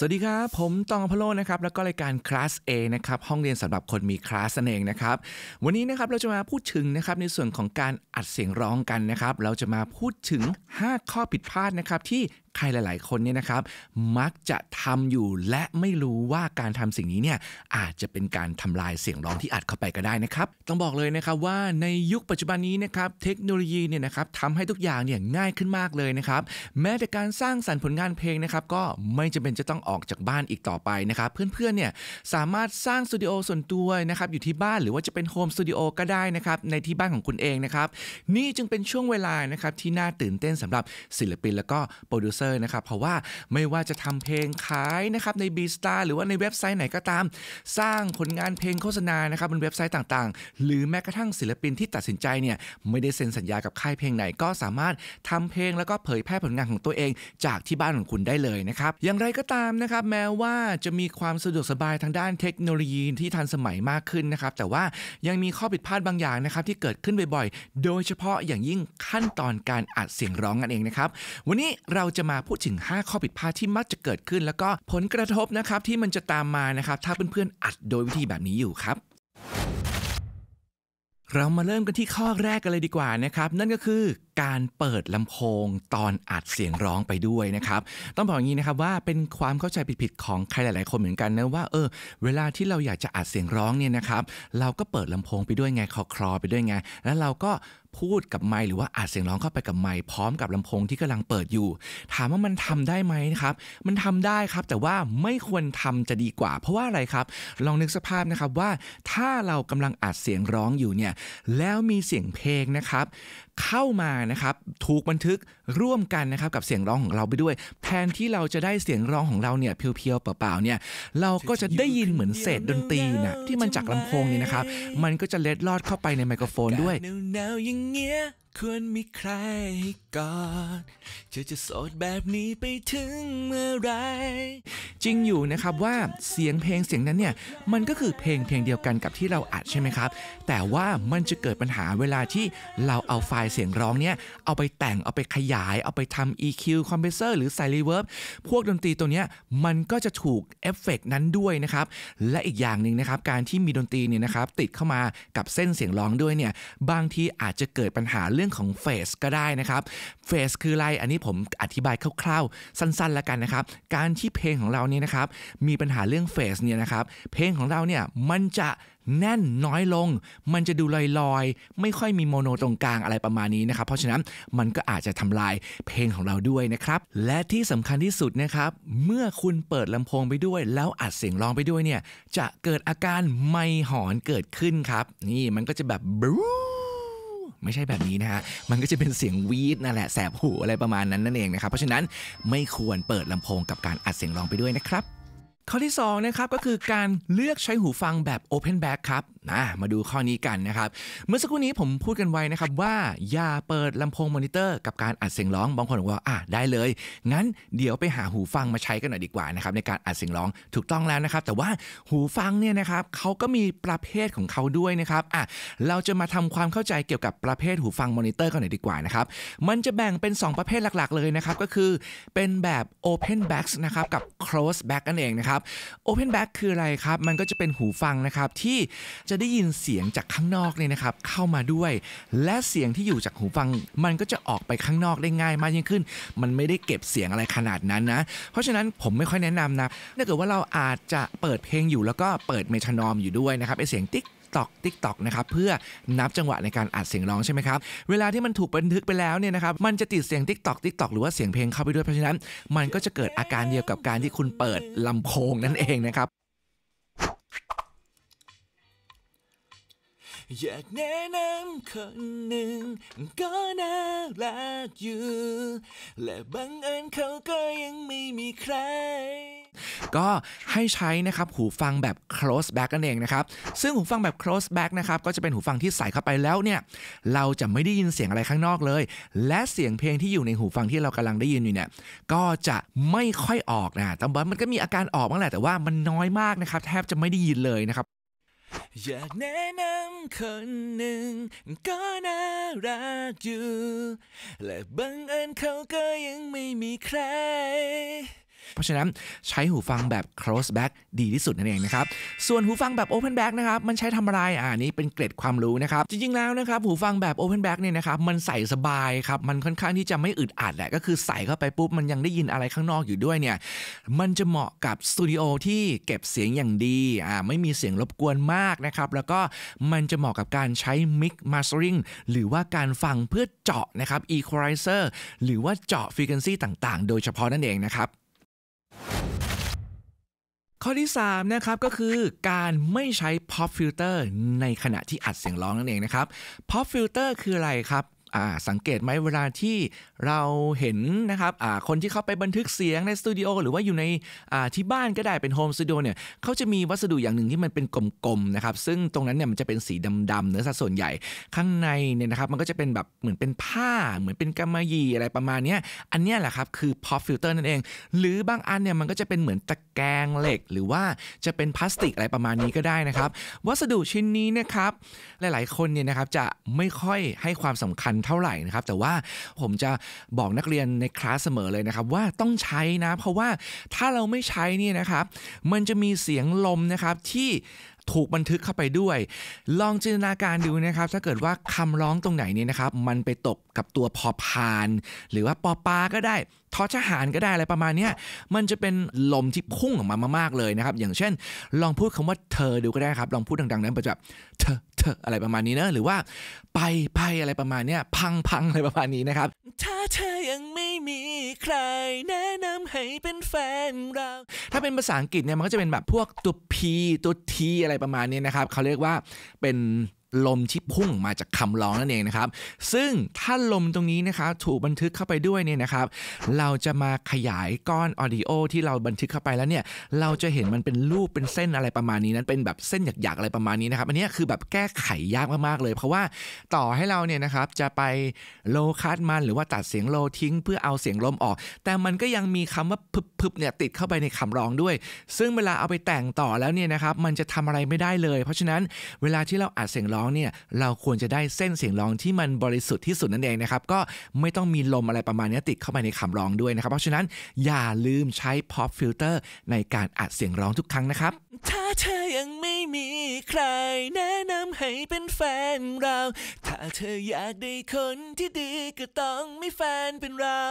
สวัสดีครับผมตองพโลนะครับแล้วก็ รายการคลาส A นะครับห้องเรียนสำหรับคนมีคลาสเองนะครับวันนี้นะครับเราจะมาพูดถึงนะครับในส่วนของการอัดเสียงร้องกันนะครับเราจะมาพูดถึง 5 ข้อผิดพลาดนะครับที่ใครหลาย ๆคนเนี่ยนะครับมักจะทำอยู่และไม่รู้ว่าการทำสิ่งนี้เนี่ยอาจจะเป็นการทำลายเสียงร้องที่อัดเข้าไปก็ได้นะครับต้องบอกเลยนะครับว่าในยุคปัจจุบันนี้นะครับเทคโนโลยีเนี่ยนะครับทำให้ทุกอย่างเนี่ยง่ายขึ้นมากเลยนะครับแม้แต่การสร้างสรรค์ผลงานเพลงนะครับก็ไม่จำเป็นจะต้องออกจากบ้านอีกต่อไปนะครับ เพื่อนๆเนี่ยสามารถสร้างสตูดิโอส่วนตัวนะครับอยู่ที่บ้านหรือว่าจะเป็นโฮมสตูดิโอก็ได้นะครับ ในที่บ้านของคุณเองนะครับ นี่จึงเป็นช่วงเวลานะครับที่น่าตื่นเต้นสำหรับศิลปินแล้วก็โปรดิวเซอร์นะครับ เพราะว่าไม่ว่าจะทำเพลงขายนะครับในบีสตาร์หรือว่าในเว็บไซต์ไหนก็ตามสร้างผลงานเพลงโฆษณานะครับบนเว็บไซต์ต่าง ๆ หรือแม้กระทั่งศิลปินที่ตัดสินใจเนี่ยไม่ได้เซ็นสัญญากับค่ายเพลงไหนก็สามารถทำเพลงแล้วก็เผยแพร่ผลงานของตัวเอง จากที่บ้านของคุณได้เลยนะครับอย่างไรก็ตามนะครับแม้ว่าจะมีความสะดวกสบายทางด้านเทคโนโลยีที่ทันสมัยมากขึ้นนะครับ แต่ว่ายังมีข้อผิดพลาดบางอย่างนะครับ ที่เกิดขึ้นบ่อยๆโดยเฉพาะอย่างยิ่งขั้นตอนการอัดเสียงร้องนั่นเองนะครับ วันนี้เราจะมาพูดถึง5ข้อผิดพลาดที่มักจะเกิดขึ้น แล้วก็ผลกระทบนะครับที่มันจะตามมานะครับถ้าเพื่อนๆอัดโดยวิธีแบบนี้อยู่ครับ เรามาเริ่มกันที่ข้อแรกกันเลยดีกว่านะครับนั่นก็คือการเปิดลำโพงตอนอัดเสียงร้องไปด้วยนะครับ ต้องบอกอย่างนี้นะครับว่าเป็นความเข้าใจผิดๆของใครหลาย ๆ คนเหมือนกันนะว่า เออ เวลาที่เราอยากจะอัดเสียงร้องเนี่ยนะครับ เราก็เปิดลำโพงไปด้วยไงคอคลอไปด้วยไง แล้วเราก็พูดกับไมหรือว่าอัดเสียงร้องเข้าไปกับไมคพร้อมกับลำโพงที่กำลังเปิดอยู่ ถามว่ามันทำได้ไหมครับ มันทำได้ครับ แต่ว่าไม่ควรทำจะดีกว่า เพราะว่าอะไรครับ ลองนึกสภาพนะครับว่า ถ้าเรากำลังอัดเสียงร้องอยู่เนี่ย แล้วมีเสียงเพลงนะครับ เข้ามานะครับถูกบันทึกร่วมกันนะครับกับเสียงร้องของเราไปด้วย แทนที่เราจะได้เสียงร้องของเราเนี่ยเพียวๆ เปล่าๆเนี่ยเราก็จะได้ยินเหมือนเศษดนตรีน่ะที่มันจากลำโพงนี่นะครับมันก็จะเล็ดลอดเข้าไปในไมโครโฟนด้วยควรมีใครก่อนเธอจะโสดแบบนี้ไปถึงเมื่อไร จริงอยู่นะครับว่าเสียงเพลงเสียงนั้นเนี่ยมันก็คือเพลงเพลงเดียวกันกับที่เราอัดใช่ไหมครับ แต่ว่ามันจะเกิดปัญหาเวลาที่เราเอาไฟล์เสียงร้องเนี่ยเอาไปแต่ง เอาไปขยาย เอาไปทำ EQ คอมเพรสเซอร์หรือใส่รีเวิร์บพวกดนตรีตัวเนี้ยมันก็จะถูกเอฟเฟกนั้นด้วยนะครับ และอีกอย่างหนึ่งนะครับ การที่มีดนตรีเนี่ยนะครับ ติดเข้ามากับเส้นเสียงร้องด้วยเนี่ยบางทีอาจจะเกิดปัญหาเรื่องของเฟสก็ได้นะครับเฟสคืออะไร อันนี้ผมอธิบายคร่าวๆ สั้นๆแล้วกันนะครับการที่เพลงของเราเนี่ยนะครับมีปัญหาเรื่องเฟสเนี่ยนะครับเพลงของเราเนี่ยมันจะแน่นน้อยลง มันจะดูลอยๆไม่ค่อยมีโมโนตรงกลางอะไรประมาณนี้นะครับเพราะฉะนั้นมันก็อาจจะทำลายเพลงของเราด้วยนะครับและที่สำคัญที่สุดนะครับเมื่อคุณเปิดลำโพงไปด้วย แล้วอัดเสียงร้องไปด้วยเนี่ยจะเกิดอาการไม่หอนเกิดขึ้นครับนี่มันก็จะแบบบูไม่ใช่แบบนี้นะฮะ มันก็จะเป็นเสียงวีดนั่นแหละ แสบหูอะไรประมาณนั้นนั่นเองนะครับ เพราะฉะนั้นไม่ควรเปิดลำโพงกับการอัดเสียงร้องไปด้วยนะครับข้อที่2นะครับก็คือการเลือกใช้หูฟังแบบ Open Back ครับนะมาดูข้อนี้กันนะครับ เมื่อสักครู่นี้ผมพูดกันไว้นะครับว่าอย่าเปิดลำโพงมอนิเตอร์กับการอัดเสียงร้องบางคนบอกว่าอ่ะได้เลย งั้นเดี๋ยวไปหาหูฟังมาใช้กันหน่อยดีกว่านะครับในการอัดเสียงร้องถูกต้องแล้วนะครับ แต่ว่าหูฟังเนี่ยนะครับเขาก็มีประเภทของเขาด้วยนะครับอ่ะเราจะมาทำความเข้าใจเกี่ยวกับประเภทหูฟังมอนิเตอร์กันหน่อยดีกว่านะครับมันจะแบ่งเป็น 2 ประเภทหลัก ๆ เลยนะครับก็คือเป็นแบบ Open Back นะครับกับ Close Back นั่นเองนะครับ Open Back คืออะไรครับ มันก็จะเป็นหูฟังนะครับที่จะได้ยินเสียงจากข้างนอกเนี่ยนะครับเข้ามาด้วย และเสียงที่อยู่จากหูฟัง มันก็จะออกไปข้างนอกได้ง่ายมากยิ่งขึ้น มันไม่ได้เก็บเสียงอะไรขนาดนั้นนะเพราะฉะนั้นผมไม่ค่อยแนะนำนะถ้าเกิดว่าเราอาจจะเปิดเพลงอยู่แล้วก็เปิดเมทานอมอยู่ด้วยนะครับไอเสียงติ๊ก t o k TikTok นะครับเพื่อนับจังหวะในการอัดเสียงร้องใช่ไหมครับ เวลาที่มันถูกบันทึกไปแล้วเนี่ยนะครับ มันจะติดเสียง TikTok TikTok หรือว่าเสียงเพลงเข้าไปด้วยเพราะฉะนั้น มันก็จะเกิดอาการเดียวกับการที่คุณเปิดลำโพงนั่นเองนะครับอยากแนะนำคนหนึ่งก็น่ารักอยู่ และบังเอิญเขาก็ยังไม่มีใคร ก็ให้ใช้นะครับหูฟังแบบ close back กันเองนะครับซึ่งหูฟังแบบ close back นะครับก็จะเป็นหูฟังที่ใส่เข้าไปแล้วเนี่ยเราจะไม่ได้ยินเสียงอะไรข้างนอกเลย และเสียงเพลงที่อยู่ในหูฟังที่เรากำลังได้ยินอยู่เนี่ยก็จะไม่ค่อยออกนะแต่บ่ามันก็มีอาการออกบ้างแหละแต่ว่ามันน้อยมากนะครับแทบจะไม่ได้ยินเลยนะครับอยากแนะนำคนหนึ่ง ก็น่ารักอยู่และบังเอิญเขาก็ยังไม่มีใครเพราะฉะนั้นใช้หูฟังแบบ close back ดีที่สุดนั่นเองนะครับ ส่วนหูฟังแบบ open back นะครับมันใช้ทำอะไรอ่านี้เป็นเกร็ดความรู้นะครับ จริงๆ แล้วนะครับหูฟังแบบ open back เนี่ยนะครับมันใส่สบายครับ มันค่อนข้างที่จะไม่อึดอัดแหละก็คือใส่เข้าไปปุ๊บมันยังได้ยินอะไรข้างนอกอยู่ด้วยเนี่ยมันจะเหมาะกับสตูดิโอที่เก็บเสียงอย่างดี อ่าไม่มีเสียงรบกวนมากนะครับ แล้วก็มันจะเหมาะกับการใช้มิกมา s t e r i ิงหรือว่าการฟังเพื่อเจาะนะครับอีควอไลเซอร์หรือว่าเจาะฟ r e q u e นซีต่างๆ โดยเฉพาะนั่นเองนะครับข้อที่3นะครับก็คือการไม่ใช้ pop filter ในขณะที่อัดเสียงร้องนั่นเองนะครับ pop filter คืออะไรครับสังเกตไหมเวลาที่เราเห็นนะครับคนที่เขาไปบันทึกเสียงในสตูดิโอหรือว่าอยู่ในที่บ้านก็ได้เป็นโฮมสตูดิโอเนี่ยเขาจะมีวัสดุอย่างหนึ่งที่มันเป็นกลมๆนะครับซึ่งตรงนั้นเนี่ยมันจะเป็นสีดำๆเนื้อสัดส่วนใหญ่ข้างในเนี่ยนะครับมันก็จะเป็นแบบ เหมือนเป็นผ้าเหมือนเป็นกำมะหยี่อะไรประมาณนี้อันนี้แหละครับคือพอฟิลเตอร์นั่นเอง หรือบางอันเนี่ยมันก็จะเป็นเหมือนตะแกรงเหล็ก หรือว่าจะเป็นพลาสติกอะไรประมาณนี้ก็ได้นะครับวัสดุชิ้นนี้นะครับหลายๆ คนเนี่ยนะครับจะไม่ค่อยให้ความสำคัญเท่าไหร่นะครับแต่ว่าผมจะบอกนักเรียนในคลาสเสมอเลยนะครับว่าต้องใช้นะเพราะว่าถ้าเราไม่ใช้นี่นะครับ มันจะมีเสียงลมนะครับ ที่ถูกบันทึกเข้าไปด้วย ลองจินตนาการดูนะครับ ถ้าเกิดว่าคำร้องตรงไหนเนี่ยนะครับมันไปตกกับตัวพอพาน หรือว่าปอปาก็ได้ทอาหารก็ได้อะไรประมาณนี้มันจะเป็นลมที่พุ่งออกมามากๆเลยนะครับอย่างเช่นลองพูดคำว่าเธอดูก็ได้ ครับลองพูดดังๆนั้นรปแบบเธอเธออะไรประมาณนี้นะหรือว่าไปไปอะไรประมาณนี้พังพังอะไรประมาณนี้นะครับถ้าเธอยังไม่มีใครแนะนำให้เป็นแฟนเราถ้าเป็นภาษาอังกฤษเนี่ยมันก็จะเป็นแบบพวกตัว P ตัว T อะไรประมาณนี้นะครับ เขาเรียกว่าเป็นลมที่พุ่งมาจากคำร้องนั่นเองนะครับ ซึ่งถ้าลมตรงนี้นะครับ ถูกบันทึกเข้าไปด้วยเนี่ยนะครับ เราจะมาขยายก้อนออดิโอที่เราบันทึกเข้าไปแล้วเนี่ย เราจะเห็นมันเป็นรูปเป็นเส้นอะไรประมาณนี้ นั้นเป็นแบบเส้นหยักๆอะไรประมาณนี้นะครับ อันนี้คือแบบแก้ไขยากมากๆเลย เพราะว่าต่อให้เราเนี่ยนะครับ จะไป โลคัสมันหรือว่าตัดเสียงโลทิ้ง เพื่อเอาเสียงลมออก แต่มันก็ยังมีคำว่าพึบๆเนี่ย ติดเข้าไปในคำร้องด้วย ซึ่งเวลาเอาไปแต่งต่อแล้วเนี่ยนะครับ มันจะทำอะไรไม่ได้เลย เพราะฉะนั้นเวลาที่เราอัดเสียงร้องเนี่ยเราควรจะได้เส้นเสียงร้องที่มันบริสุทธิ์ที่สุดนั่นเองนะครับก็ไม่ต้องมีลมอะไรประมาณนี้ติดเข้าไปในคำร้องด้วยนะครับ เพราะฉะนั้นอย่าลืมใช้ pop filter ในการอัดเสียงร้องทุกครั้งนะครับถ้าเธอยังไม่มีใครแนะนำให้เป็นแฟนเรา ถ้าเธออยากได้คนที่ดีก็ต้องไม่แฟนเป็นเรา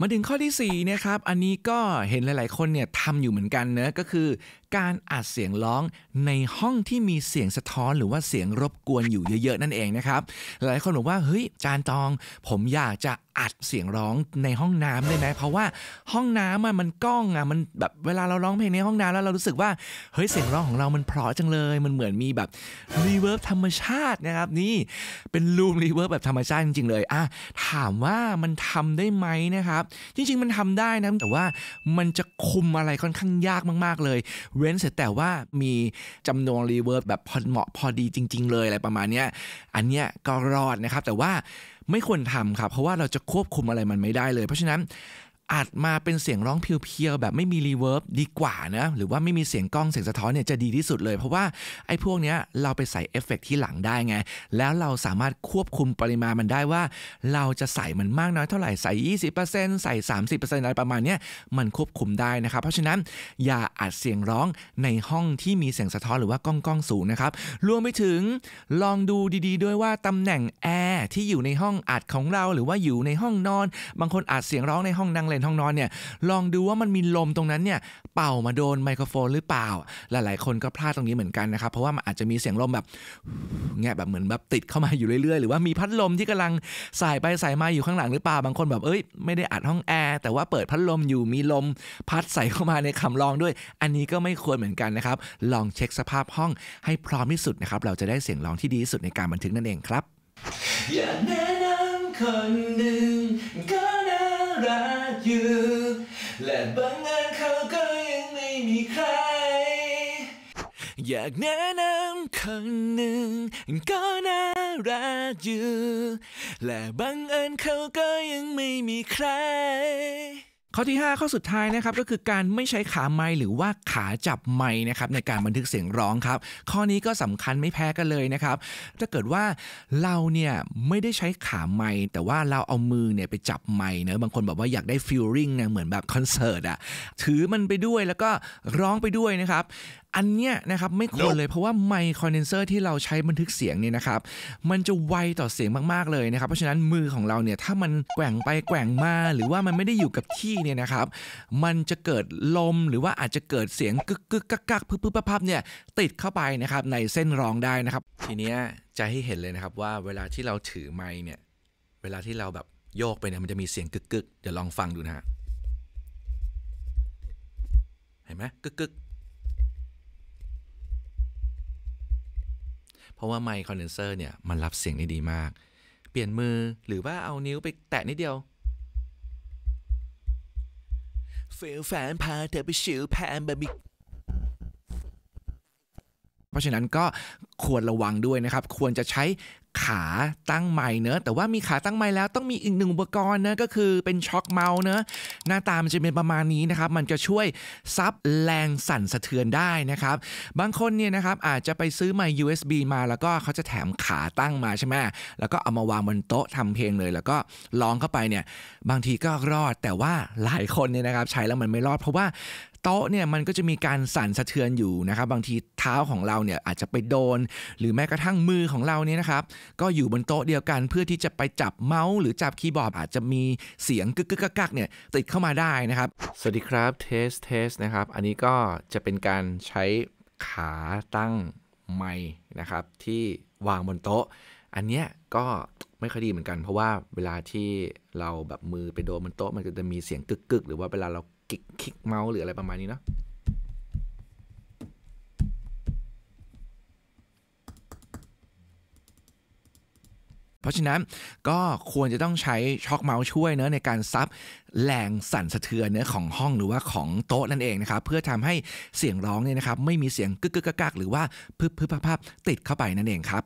มาถึงข้อที่4นะครับอันนี้ก็เห็นหลายๆคนเนี่ยทำอยู่เหมือนกันเนะก็คือการอัดเสียงร้องในห้องที่มีเสียงสะท้อนหรือว่าเสียงรบกวนอยู่เยอะ ๆ นั่นเองนะครับ หลายคนบอกว่าเฮ้ยจานตอง ผมอยากจะอัดเสียงร้องในห้องน้ำได้ไหมเพราะว่าห้องน้ำมันก้องอ่ะมันแบบเวลาเราร้องเพลงในห้องน้ำแล้วเรารู้สึกว่าเฮ้ยเสียงร้องของเรามันเพราะจังเลย มันเหมือนมีแบบรีเวิร์บธรรมชาตินะครับ นี่เป็นลูมรีเวิร์บแบบธรรมชาติจริงๆเลยอ่ะถามว่ามันทำได้ไหมนะครับ จริงๆมันทำได้นะ แต่ว่ามันจะคุมอะไรค่อนข้างยากมากๆเลยเว้นเส็จแต่ว่ามีจำนวนรีเวิร์บแบบพอเหมาะพอดีจริง ๆ เลยอะไรประมาณเนี้ยอันเนี้ยก็รอดนะครับแต่ว่าไม่ควรทำครับ เพราะว่าเราจะควบคุมอะไรมันไม่ได้เลยเพราะฉะนั้นอัดมาเป็นเสียงร้องเพียวๆแบบไม่มีรีเวิร์บดีกว่านะหรือว่าไม่มีเสียงกล้องเสียงสะท้อนเนี่ยจะดีที่สุดเลยเพราะว่า ไอ้พวกเนี้ยเราไปใส่เอฟเฟกที่หลังได้ไง แล้วเราสามารถควบคุมปริมาณมันได้ว่า เราจะใส่มันมากน้อย เท่าไหร่ ใส่ 20%ใส่ 30%อะไรประมาณเนี้ยมันควบคุมได้นะครับ เพราะฉะนั้นอย่าอัดเสียงร้องในห้องที่มีเสียงสะท้อนหรือว่ากล้องกล้องสูงนะครับรวมไปถึง ลองดูดีๆ ด้วยว่าตำแหน่งแอร์ที่อยู่ในห้องอัดของเราหรือว่าอยู่ในห้องนอน บางคนอัดเสียงร้องในห้องนั่งเลนห้องนอนเนี่ยลองดูว่ามันมีลมตรงนั้นเนี่ยเป่ามาโดนไมโครโฟนหรือเปล่า หลายๆ คนก็พลาดตรงนี้เหมือนกันนะครับเพราะว่ามันอาจจะมีเสียงลมแบบเงี้ยแบบเหมือนแบบติดเข้ามาอยู่เรื่อยๆหรือว่ามีพัดลมที่กำลังสายไปสายมาอยู่ข้างหลังหรือเปล่าบางคนแบบเอ้ยไม่ได้อัดห้องแอร์แต่ว่าเปิดพัดลมอยู่มีลม พัดใส่เข้ามาในคำลองด้วย อันนี้ก็ไม่ควรเหมือนกันนะครับลองเช็คสภาพห้องให้พร้อมที่สุดนะครับเราจะได้เสียงร้องที่ดีที่สุดในการบันทึกนั่นเองครับอย่าแนะนำคนหนึ่งก็รักอยู่และบางงานเขาก็ยังไม่มีใคร อยากแนะนำคนหนึ่งก็น่ารักอยู่และบางเอินเขาก็ยังไม่มีใครข้อที่5ข้อสุดท้ายนะครับก็คือการไม่ใช้ขาไม้หรือว่าขาจับไม้นะครับในการบันทึกเสียงร้องครับ ข้อนี้ก็สำคัญไม่แพ้กันเลยนะครับถ้าเกิดว่าเราเนี่ยไม่ได้ใช้ขาไม้แต่ว่าเราเอามือเนี่ยไปจับไม้เนะบางคนบอกว่าอยากได้ฟิลลิ่งเนี่ยเหมือนแบบคอนเสิร์ตอะถือมันไปด้วยแล้วก็ร้องไปด้วยนะครับอันเนี้ยนะครับไม่ควรเลยเพราะว่าไมค์คอนเดนเซอร์ที่เราใช้บันทึกเสียงเนี่ยนะครับมันจะไวต่อเสียงมาก ๆ เลยนะครับ เพราะฉะนั้นมือของเราเนี่ยถ้ามันแกว่งไป แกว่งมาหรือว่ามันไม่ได้อยู่กับที่เนี่ยนะครับ มันจะเกิดลมหรือว่าอาจจะเกิดเสียงกึกกึกกักกักพึบพึบพับเนี่ยติดเข้าไปนะครับในเส้นรองได้นะครับ ทีเนี้ยจะให้เห็นเลยนะครับ ว่าเวลาที่เราถือไมค์เนี่ยเวลาที่เราแบบโยกไปเนี่ยมันจะมีเสียงกึกกึกเดี๋ยวลองฟังดูนะฮะเห็นไหมกึกกึกราะว่าไมค์คอนเดนเซอร์เนี่ย มันรับเสียงได้ดีมาก เปลี่ยนมือหรือว่าเอานิ้วไปแตะนิดเดียวฟิลแฟนพาเธอไปชิวแพนบ์บิเพราะฉะนั้นก็ควรระวังด้วยนะครับ ควรจะใช้ขาตั้งไม้เนอะแต่ว่ามีขาตั้งไม้แล้วต้องมีอีกหนึ่งอุปกรณ์นะก็คือเป็นช็อคเมาส์เนอะหน้าตามันจะเป็นประมาณนี้นะครับ มันจะช่วยซับแรงสั่นสะเทือนได้นะครับ บางคนเนี่ยนะครับอาจจะไปซื้อไม้ USB มาแล้วก็เขาจะแถมขาตั้งมาใช่ไหม แล้วก็เอามาวางบนโต๊ะทำเพลงเลย แล้วก็ร้องเข้าไปเนี่ย บางทีก็รอดแต่ว่าหลายคนเนี่ยนะครับใช้แล้วมันไม่รอดเพราะว่าโต๊ะเนี่ยมันก็จะมีการสั่นสะเทือนอยู่นะครับบางทีเท้าของเราเนี่ยอาจจะไปโดน หรือแม้กระทั่งมือของเราเนี่ยนะครับก็อยู่บนโต๊ะเดียวกันเพื่อที่จะไปจับเมาส์หรือจับคีย์บอร์ดอาจจะมีเสียงกึกกึกกักเนี่ยติดเข้ามาได้นะครับ สวัสดีครับเทสเทสนะครับ อันนี้ก็จะเป็นการใช้ขาตั้งไม้นะครับที่วางบนโต๊ะ อันเนี้ยก็ไม่ค่อยดีเหมือนกันเพราะว่าเวลาที่เราแบบมือไปโดนบนโต๊ะมันก็จะมีเสียงกึกกึกหรือว่าเวลาเราิกคลิกเมาส์หรืออะไรประมาณนี้เนาะเพราะฉะนั้นก็ควรจะต้องใช้ช็อคเมาส์ช่วยเนะในการซับแรงสั่นสะเทือนเนื้อของห้องหรือว่าของโต๊ะนั่นเองนะครับ เพื่อทำให้เสียงร้องเนี่ยนะครับ ไม่มีเสียงกึกกึกกักหรือว่า พึบพึบภาพติดเข้าไปนั่นเองครับ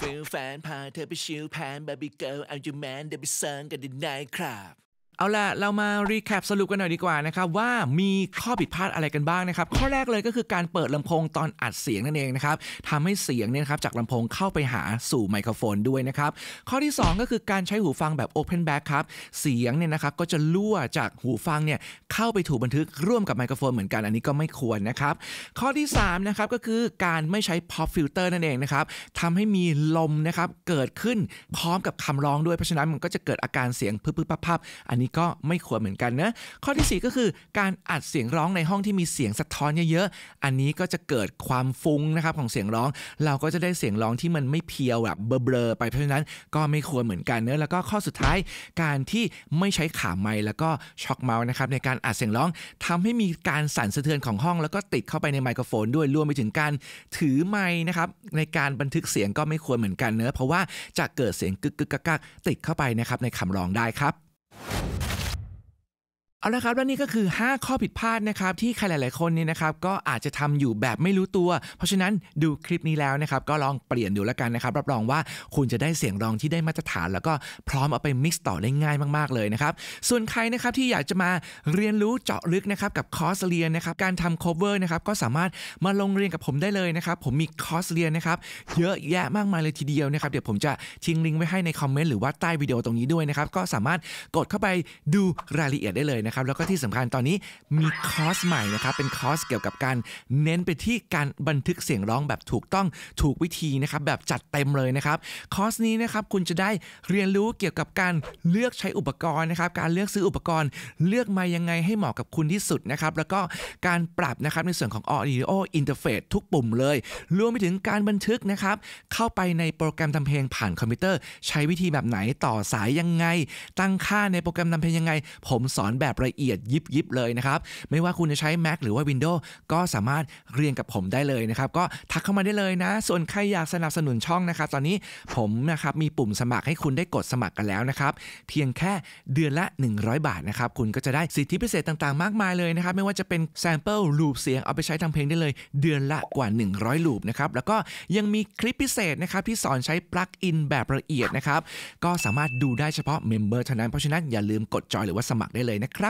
ฟิลแฟนพาเธอไปชิลแพนบาร์บีเกิลอัลจูแมนเดบิเซิร์นกันดินไนครับเอาล่ะเรามารีแคปสรุปกันหน่อยดีกว่านะครับว่ามีข้อผิดพลาดอะไรกันบ้างนะครับข้อแรกเลยก็คือการเปิดลำโพงตอนอัดเสียงนั่นเองนะครับทำให้เสียงเนี่ยครับจากลำโพงเข้าไปหาสู่ไมโครโฟนด้วยนะครับข้อที่2ก็คือการใช้หูฟังแบบ Open Back ครับเสียงเนี่ยนะครับก็จะลั่วจากหูฟังเนี่ยเข้าไปถูกบันทึก ร่วมกับไมโครโฟนเหมือนกัน อันนี้ก็ไม่ควรนะครับข้อที่3นะครับก็คือการไม่ใช้ pop filter นั่นเองนะครับทำให้มีลมนะครับเกิดขึ้นพร้อมกับคำร้องด้วยเพราะฉะนั้นมันก็จะเกิดอาการเสียงพึบๆพับๆอันนี้ก็ไม่ควรเหมือนกันนะข้อที่ 4 ก็คือการอัดเสียงร้องในห้องที่มีเสียงสะท้อนเยอะๆอันนี้ก็จะเกิดความฟุ้งนะครับของเสียงร้องเราก็จะได้เสียงร้องที่มันไม่เพียวแบบเบลอๆไปเพราะฉะนั้นก็ไม่ควรเหมือนกันเนะแล้วก็ข้อสุดท้ายการที่ไม่ใช้ขาไม้แล้วก็ช็อคเมาส์นะครับในการอัดเสียงร้องทำให้มีการสั่นสะเทือนของห้อง แล้วก็ติดเข้าไปในไมโครโฟน ด้วยรวมไปถึงการถือไม้นะครับในการบันทึกเสียงก็ไม่ควรเหมือนกันเนะเพราะว่าจะเกิดเสียงกึกกึกกักติดเข้าไปนะครับในคำร้องได้ครับเอาละครับและนี่ก็คือ 5 ข้อผิดพลาดนะครับที่ใครหลายๆ คนเนี่ยนะครับก็อาจจะทำอยู่แบบไม่รู้ตัว เพราะฉะนั้นดูคลิปนี้แล้วนะครับก็ลองเปลี่ยนดูแล้วกันนะครับรับรองว่าคุณจะได้เสียงร้องที่ได้มาตรฐาน แล้วก็พร้อมเอาไปมิกซ์ต่อได้ง่ายมากๆเลยนะครับส่วนใครนะครับที่อยากจะมาเรียนรู้เจาะลึกนะครับกับคอร์สเรียนนะครับการทำ cover นะครับก็สามารถมาลงเรียนกับผมได้เลยนะครับผมมีคอร์สเรียนนะครับเยอะแยะมากมายเลยทีเดียวนะครับเดี๋ยวผมจะทิ้งลิงก์ไว้ให้ในคอมเมนต์หรือว่าใต้วิดีโอตรงนี้ด้วยนะครับก็สามารถกดเข้าไปดูรายละเอียดได้เลยนะนะครับแล้วก็ที่สำคัญตอนนี้มีคอร์สใหม่นะครับ เป็นคอร์สเกี่ยวกับการ เน้นไปที่การบันทึกเสียงร้องแบบถูกต้องถูกวิธีนะครับแบบจัดเต็มเลยนะครับ คอร์สนี้นะครับคุณจะได้เรียนรู้เกี่ยวกับการเลือกใช้อุปกรณ์นะครับการเลือกซื้ออุปกรณ์ เลือกมายังไงให้เหมาะกับคุณที่สุดนะครับ แล้วก็การปรับนะครับในส่วนของออิโออินเทอร์เฟซทุกปุ่มเลยรวมไปถึงการบันทึกนะครับ เข้าไปในโปรแกรมทำเพลงผ่านคอมพิวเตอร์ ใช้วิธีแบบไหนต่อสายยังไง ตั้งค่าในโปรแกรมทำเพลงยังไง ผมสอนแบบละเอียดยิบยิบเลยนะครับ ไม่ว่าคุณจะใช้ Mac หรือว่า Windows ก็สามารถเรียนกับผมได้เลยนะครับ ก็ทักเข้ามาได้เลยนะ ส่วนใครอยากสนับสนุนช่องนะครับตอนนี้ผมนะครับมีปุ่มสมัครให้คุณได้กดสมัครกันแล้วนะครับ เพียงแค่เดือนละ 100 บาทนะครับ คุณก็จะได้สิทธิพิเศษต่างๆ มากมายเลยนะครับ ไม่ว่าจะเป็นแซมเปิลลูปเสียง เอาไปใช้ทำเพลงได้เลย เดือนละกว่า100ลูปนะครับ แล้วก็ยังมีคลิปพิเศษนะครับที่สอนใช้ปลั๊กอินแบบละเอียดนะครับ ก็สามารถดูได้เฉพาะเมมเบอร์เท่านั้น เพราะฉะนั้นอย่าลืมกดจอยหรือว่าสมัครได้เลยนะครับ